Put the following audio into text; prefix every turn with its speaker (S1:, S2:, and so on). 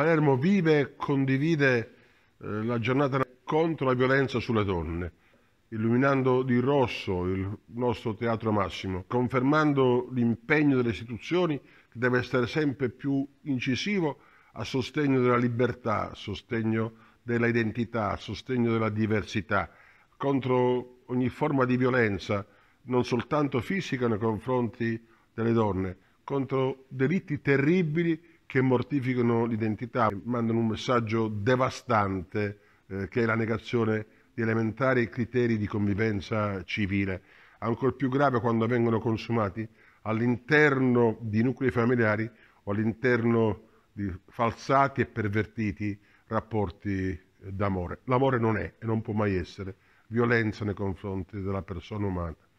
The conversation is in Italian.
S1: Palermo vive e condivide eh, la giornata contro la violenza sulle donne, illuminando di rosso il nostro teatro massimo, confermando l'impegno delle istituzioni che deve essere sempre più incisivo a sostegno della libertà, a sostegno della identità, a sostegno della diversità, contro ogni forma di violenza, non soltanto fisica nei confronti delle donne, contro delitti terribili che mortificano l'identità, mandano un messaggio devastante eh, che è la negazione di elementari criteri di convivenza civile. Ancora più grave quando vengono consumati all'interno di nuclei familiari o all'interno di falsati e pervertiti rapporti d'amore. L'amore non è e non può mai essere violenza nei confronti della persona umana.